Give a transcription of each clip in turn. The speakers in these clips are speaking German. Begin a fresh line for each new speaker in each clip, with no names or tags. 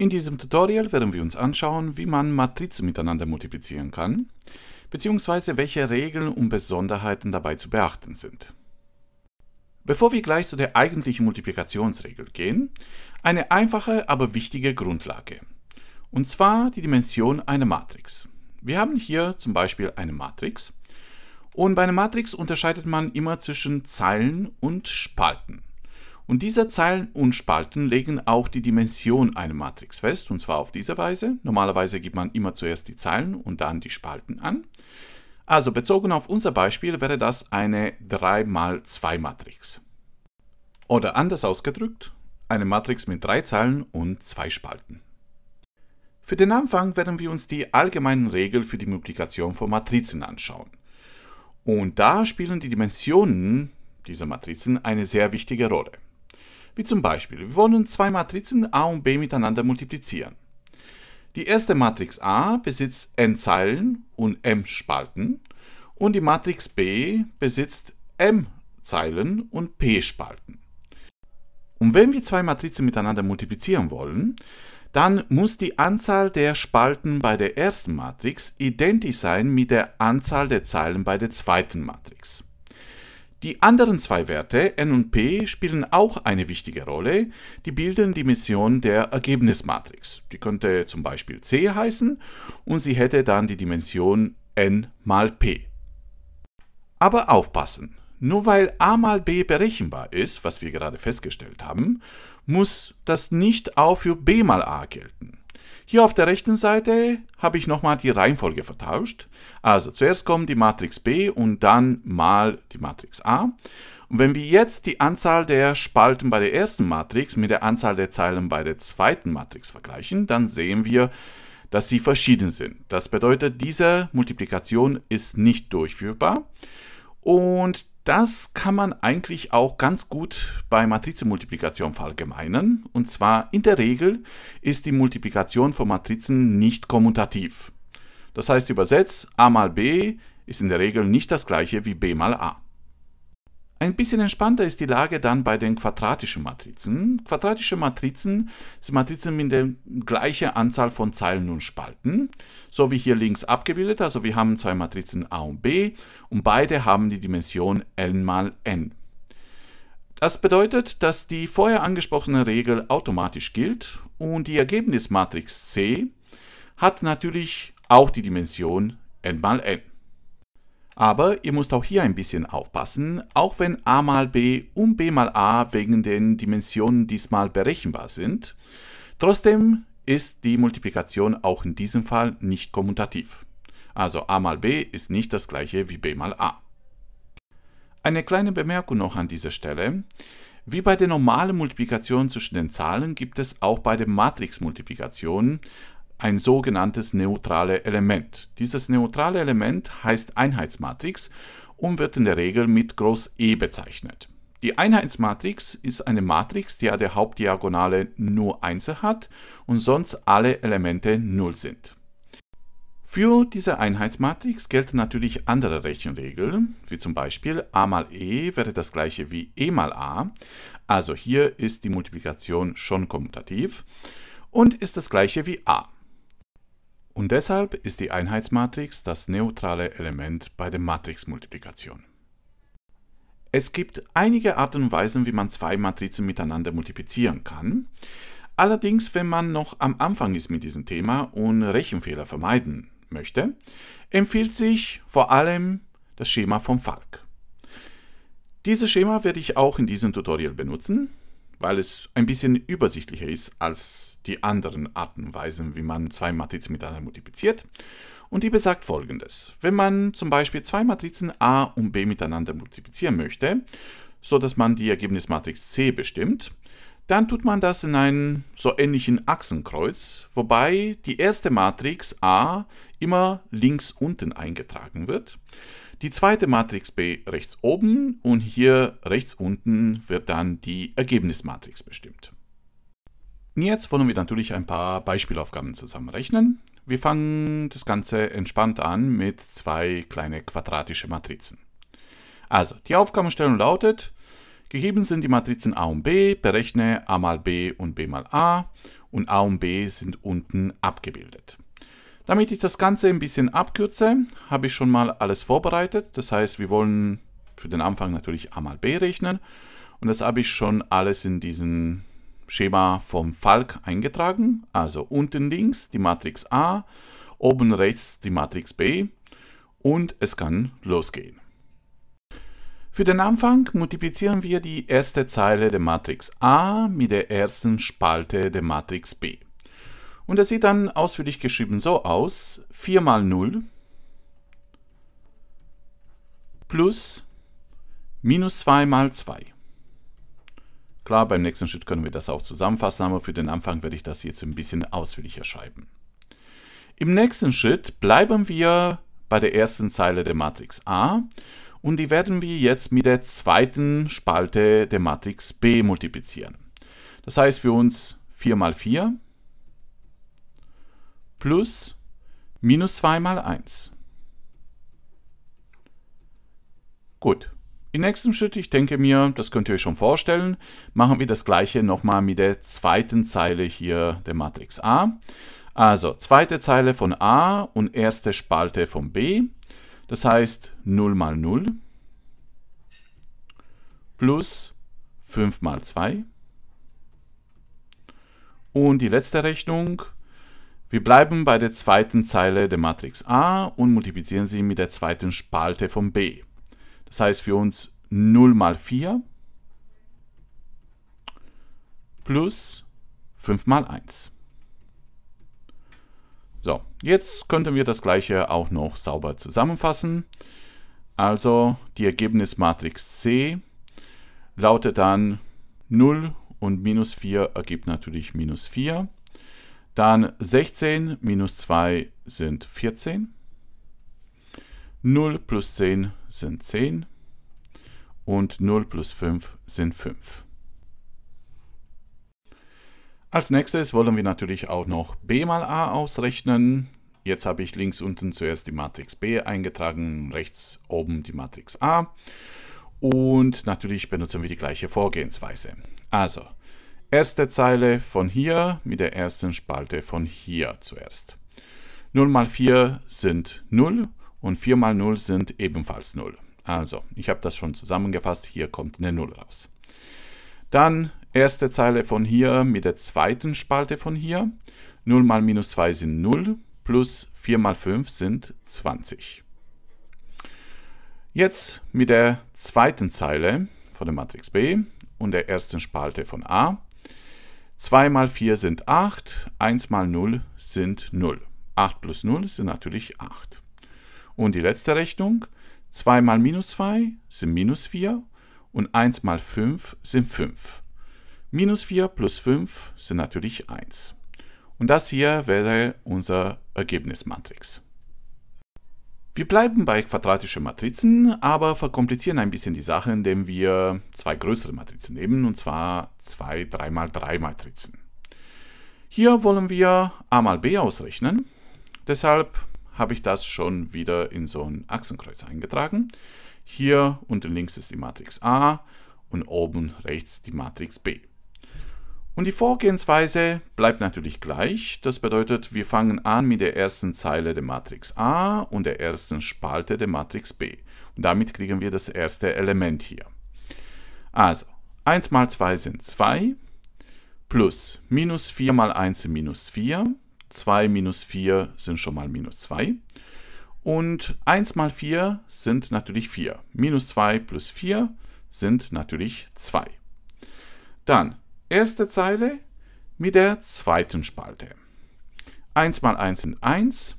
In diesem Tutorial werden wir uns anschauen, wie man Matrizen miteinander multiplizieren kann, beziehungsweise welche Regeln und Besonderheiten dabei zu beachten sind. Bevor wir gleich zu der eigentlichen Multiplikationsregel gehen, eine einfache, aber wichtige Grundlage. Und zwar die Dimension einer Matrix. Wir haben hier zum Beispiel eine Matrix. Und bei einer Matrix unterscheidet man immer zwischen Zeilen und Spalten. Und diese Zeilen und Spalten legen auch die Dimension einer Matrix fest, und zwar auf diese Weise. Normalerweise gibt man immer zuerst die Zeilen und dann die Spalten an. Also bezogen auf unser Beispiel wäre das eine 3x2 Matrix. Oder anders ausgedrückt, eine Matrix mit drei Zeilen und zwei Spalten. Für den Anfang werden wir uns die allgemeinen Regeln für die Multiplikation von Matrizen anschauen. Und da spielen die Dimensionen dieser Matrizen eine sehr wichtige Rolle. Wie zum Beispiel, wir wollen zwei Matrizen A und B miteinander multiplizieren. Die erste Matrix A besitzt n Zeilen und m Spalten und die Matrix B besitzt m Zeilen und p Spalten. Und wenn wir zwei Matrizen miteinander multiplizieren wollen, dann muss die Anzahl der Spalten bei der ersten Matrix identisch sein mit der Anzahl der Zeilen bei der zweiten Matrix. Die anderen zwei Werte n und p spielen auch eine wichtige Rolle. Die bilden die Mission der Ergebnismatrix. Die könnte zum Beispiel c heißen und sie hätte dann die Dimension n mal p. Aber aufpassen, nur weil a mal b berechenbar ist, was wir gerade festgestellt haben, muss das nicht auch für b mal a gelten. Hier auf der rechten Seite habe ich nochmal die Reihenfolge vertauscht. Also zuerst kommt die Matrix B und dann mal die Matrix A. Und wenn wir jetzt die Anzahl der Spalten bei der ersten Matrix mit der Anzahl der Zeilen bei der zweiten Matrix vergleichen, dann sehen wir, dass sie verschieden sind. Das bedeutet, diese Multiplikation ist nicht durchführbar. Und das kann man eigentlich auch ganz gut bei Matrizenmultiplikation verallgemeinern. Und zwar in der Regel ist die Multiplikation von Matrizen nicht kommutativ. Das heißt übersetzt, a mal b ist in der Regel nicht das gleiche wie b mal a. Ein bisschen entspannter ist die Lage dann bei den quadratischen Matrizen. Quadratische Matrizen sind Matrizen mit der gleichen Anzahl von Zeilen und Spalten, so wie hier links abgebildet. Also wir haben zwei Matrizen A und B und beide haben die Dimension n mal n. Das bedeutet, dass die vorher angesprochene Regel automatisch gilt und die Ergebnismatrix C hat natürlich auch die Dimension n mal n. Aber ihr müsst auch hier ein bisschen aufpassen, auch wenn a mal b und b mal a wegen den Dimensionen diesmal berechenbar sind. Trotzdem ist die Multiplikation auch in diesem Fall nicht kommutativ. Also a mal b ist nicht das gleiche wie b mal a. Eine kleine Bemerkung noch an dieser Stelle. Wie bei der normalen Multiplikation zwischen den Zahlen gibt es auch bei der Matrixmultiplikation ein sogenanntes neutrales Element. Dieses neutrale Element heißt Einheitsmatrix und wird in der Regel mit Groß E bezeichnet. Die Einheitsmatrix ist eine Matrix, die an der Hauptdiagonale nur 1 hat und sonst alle Elemente 0 sind. Für diese Einheitsmatrix gelten natürlich andere Rechenregeln, wie zum Beispiel a mal e wäre das gleiche wie e mal a, also hier ist die Multiplikation schon kommutativ, und ist das gleiche wie a. Und deshalb ist die Einheitsmatrix das neutrale Element bei der Matrixmultiplikation. Es gibt einige Arten und Weisen, wie man zwei Matrizen miteinander multiplizieren kann. Allerdings, wenn man noch am Anfang ist mit diesem Thema und Rechenfehler vermeiden möchte, empfiehlt sich vor allem das Schema von Falk. Dieses Schema werde ich auch in diesem Tutorial benutzen weil es ein bisschen übersichtlicher ist als die anderen Arten und Weisen, wie man zwei Matrizen miteinander multipliziert. Und die besagt folgendes. Wenn man zum Beispiel zwei Matrizen A und B miteinander multiplizieren möchte, so dass man die Ergebnismatrix C bestimmt, dann tut man das in einem so ähnlichen Achsenkreuz, wobei die erste Matrix A immer links unten eingetragen wird. Die zweite Matrix B rechts oben und hier rechts unten wird dann die Ergebnismatrix bestimmt. Jetzt wollen wir natürlich ein paar Beispielaufgaben zusammenrechnen. Wir fangen das Ganze entspannt an mit zwei kleine quadratische Matrizen. Also, die Aufgabenstellung lautet, gegeben sind die Matrizen A und B, berechne A mal B und B mal A und A und B sind unten abgebildet. Damit ich das Ganze ein bisschen abkürze, habe ich schon mal alles vorbereitet. Das heißt, wir wollen für den Anfang natürlich A mal B rechnen. Und das habe ich schon alles in diesem Schema vom Falk eingetragen. Also unten links die Matrix A, oben rechts die Matrix B und es kann losgehen. Für den Anfang multiplizieren wir die erste Zeile der Matrix A mit der ersten Spalte der Matrix B. Und das sieht dann ausführlich geschrieben so aus. 4 mal 0 plus minus 2 mal 2. Klar, beim nächsten Schritt können wir das auch zusammenfassen, aber für den Anfang werde ich das jetzt ein bisschen ausführlicher schreiben. Im nächsten Schritt bleiben wir bei der ersten Zeile der Matrix A und die werden wir jetzt mit der zweiten Spalte der Matrix B multiplizieren. Das heißt für uns 4 mal 4 plus minus 2 mal 1. Gut. Im nächsten Schritt, ich denke mir, das könnt ihr euch schon vorstellen, machen wir das gleiche nochmal mit der zweiten Zeile hier der Matrix A. Also zweite Zeile von A und erste Spalte von B. Das heißt 0 mal 0 plus 5 mal 2. Und die letzte Rechnung wir bleiben bei der zweiten Zeile der Matrix A und multiplizieren sie mit der zweiten Spalte von B. Das heißt für uns 0 mal 4 plus 5 mal 1. So, jetzt könnten wir das gleiche auch noch sauber zusammenfassen. Also die Ergebnismatrix C lautet dann 0 und minus 4 ergibt natürlich minus 4. Dann 16 minus 2 sind 14. 0 plus 10 sind 10. Und 0 plus 5 sind 5. Als nächstes wollen wir natürlich auch noch b mal a ausrechnen. Jetzt habe ich links unten zuerst die Matrix B eingetragen, rechts oben die Matrix A. Und natürlich benutzen wir die gleiche Vorgehensweise. Also, erste Zeile von hier mit der ersten Spalte von hier zuerst. 0 mal 4 sind 0 und 4 mal 0 sind ebenfalls 0. Also, ich habe das schon zusammengefasst, hier kommt eine 0 raus. Dann erste Zeile von hier mit der zweiten Spalte von hier. 0 mal minus 2 sind 0, plus 4 mal 5 sind 20. Jetzt mit der zweiten Zeile von der Matrix B und der ersten Spalte von A. 2 mal 4 sind 8, 1 mal 0 sind 0. 8 plus 0 sind natürlich 8. Und die letzte Rechnung, 2 mal minus 2 sind minus 4 und 1 mal 5 sind 5. Minus 4 plus 5 sind natürlich 1. Und das hier wäre unser Ergebnismatrix. Wir bleiben bei quadratischen Matrizen, aber verkomplizieren ein bisschen die Sache, indem wir zwei größere Matrizen nehmen, und zwar zwei 3x3 Matrizen. Hier wollen wir a mal b ausrechnen, deshalb habe ich das schon wieder in so ein Achsenkreuz eingetragen. Hier unten links ist die Matrix A und oben rechts die Matrix B. Und die Vorgehensweise bleibt natürlich gleich. Das bedeutet, wir fangen an mit der ersten Zeile der Matrix A und der ersten Spalte der Matrix B. Und damit kriegen wir das erste Element hier. Also, 1 mal 2 sind 2, plus minus 4 mal 1 sind minus 4, 2 minus 4 sind schon mal minus 2. Und 1 mal 4 sind natürlich 4. Minus 2 plus 4 sind natürlich 2. Dann erste Zeile mit der zweiten Spalte. 1 mal 1 sind 1,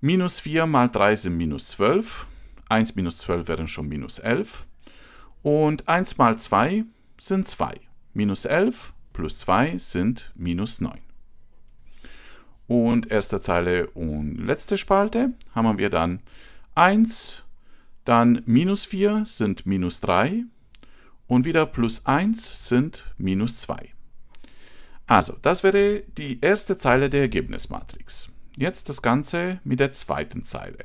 minus 4 mal 3 sind minus 12, 1 minus 12 wären schon minus 11 und 1 mal 2 sind 2, minus 11 plus 2 sind minus 9. Und erste Zeile und letzte Spalte haben wir dann 1, dann minus 4 sind minus 3, und wieder plus 1 sind minus 2. Also, das wäre die erste Zeile der Ergebnismatrix. Jetzt das Ganze mit der zweiten Zeile.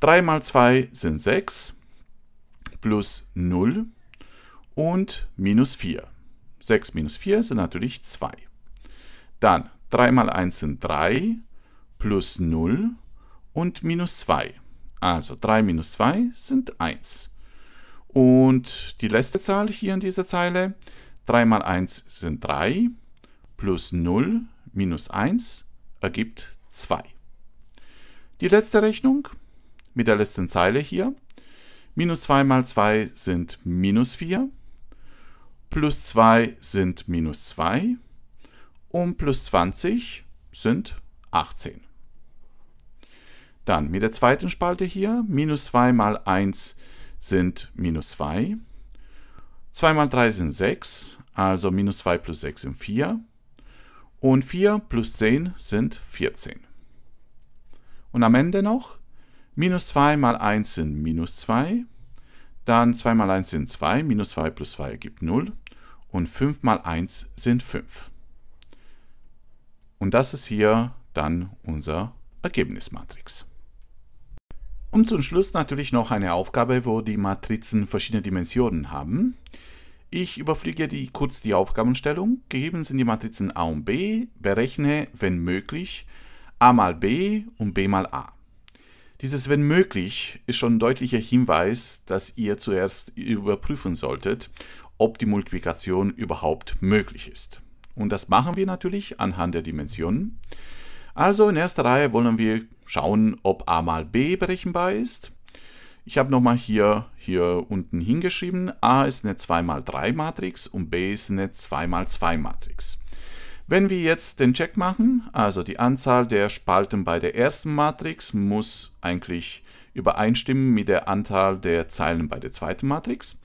3 mal 2 sind 6 plus 0 und minus 4. 6 minus 4 sind natürlich 2. Dann 3 mal 1 sind 3 plus 0 und minus 2. Also 3 minus 2 sind 1. Und die letzte Zahl hier in dieser Zeile, 3 mal 1 sind 3, plus 0 minus 1 ergibt 2. Die letzte Rechnung mit der letzten Zeile hier, minus 2 mal 2 sind minus 4, plus 2 sind minus 2 und plus 20 sind 18. Dann mit der zweiten Spalte hier, minus 2 mal 1 sind sind minus 2. 2 mal 3 sind 6, also minus 2 plus 6 sind 4. Und 4 plus 10 sind 14. Und am Ende noch, minus 2 mal 1 sind minus 2. Dann 2 mal 1 sind 2, minus 2 plus 2 ergibt 0. Und 5 mal 1 sind 5. Und das ist hier dann unser Ergebnismatrix. Und zum Schluss natürlich noch eine Aufgabe, wo die Matrizen verschiedene Dimensionen haben. Ich überfliege die, kurz die Aufgabenstellung. Gegeben sind die Matrizen A und B. Berechne, wenn möglich, A mal B und B mal A. Dieses wenn möglich ist schon ein deutlicher Hinweis, dass ihr zuerst überprüfen solltet, ob die Multiplikation überhaupt möglich ist. Und das machen wir natürlich anhand der Dimensionen. Also in erster Reihe wollen wir schauen, ob a mal b berechenbar ist. Ich habe nochmal hier, hier unten hingeschrieben, a ist eine 2 mal 3 Matrix und b ist eine 2 mal 2 Matrix. Wenn wir jetzt den Check machen, also die Anzahl der Spalten bei der ersten Matrix muss eigentlich übereinstimmen mit der Anzahl der Zeilen bei der zweiten Matrix.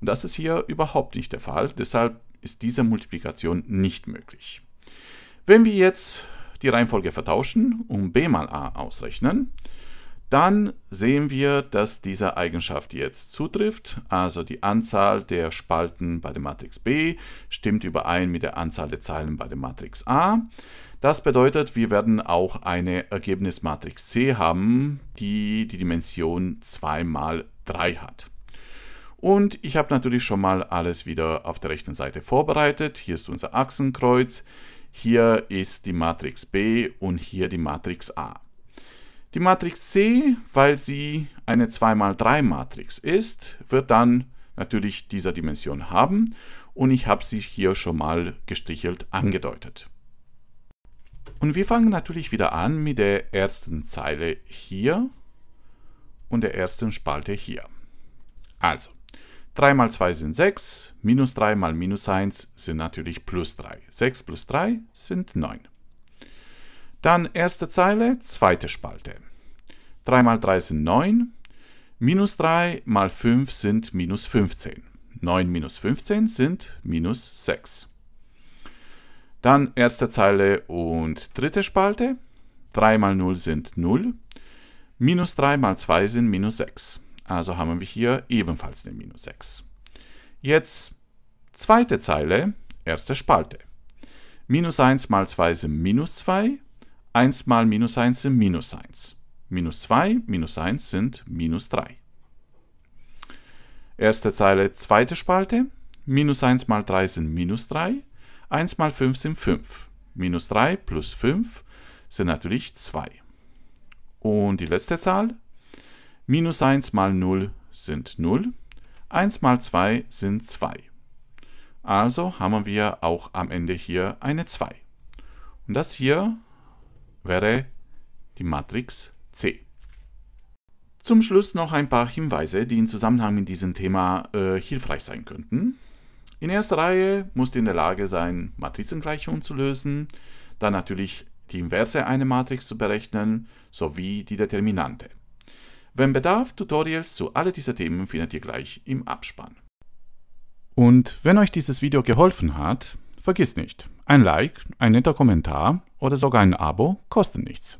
Und das ist hier überhaupt nicht der Fall, deshalb ist diese Multiplikation nicht möglich. Wenn wir jetzt die Reihenfolge vertauschen und b mal a ausrechnen, dann sehen wir, dass diese Eigenschaft jetzt zutrifft, also die Anzahl der Spalten bei der Matrix B stimmt überein mit der Anzahl der Zeilen bei der Matrix A. Das bedeutet, wir werden auch eine Ergebnismatrix C haben, die die Dimension 2 mal 3 hat. Und ich habe natürlich schon mal alles wieder auf der rechten Seite vorbereitet. Hier ist unser Achsenkreuz. Hier ist die Matrix B und hier die Matrix A. Die Matrix C, weil sie eine 2x3-Matrix ist, wird dann natürlich dieser Dimension haben und ich habe sie hier schon mal gestrichelt angedeutet. Und wir fangen natürlich wieder an mit der ersten Zeile hier und der ersten Spalte hier. Also, 3 mal 2 sind 6, minus 3 mal minus 1 sind natürlich plus 3. 6 plus 3 sind 9. Dann erste Zeile, zweite Spalte. 3 mal 3 sind 9, minus 3 mal 5 sind minus 15. 9 minus 15 sind minus 6. Dann erste Zeile und dritte Spalte. 3 mal 0 sind 0. Minus 3 mal 2 sind minus 6. Also haben wir hier ebenfalls den minus 6. Jetzt zweite Zeile, erste Spalte. Minus 1 mal 2 sind minus 2, 1 mal minus 1 sind minus 1. Minus 2, minus 1 sind minus 3. Erste Zeile, zweite Spalte. Minus 1 mal 3 sind minus 3, 1 mal 5 sind 5. Minus 3 plus 5 sind natürlich 2. Und die letzte Zahl, Minus 1 mal 0 sind 0, 1 mal 2 sind 2. Also haben wir auch am Ende hier eine 2. Und das hier wäre die Matrix C. Zum Schluss noch ein paar Hinweise, die im Zusammenhang mit diesem Thema äh, hilfreich sein könnten. In erster Reihe musst du in der Lage sein, Matrizengleichungen zu lösen, dann natürlich die Inverse einer Matrix zu berechnen, sowie die Determinante. Wenn Bedarf, Tutorials zu all diesen Themen findet ihr gleich im Abspann. Und wenn euch dieses Video geholfen hat, vergiss nicht, ein Like, ein netter Kommentar oder sogar ein Abo kosten nichts.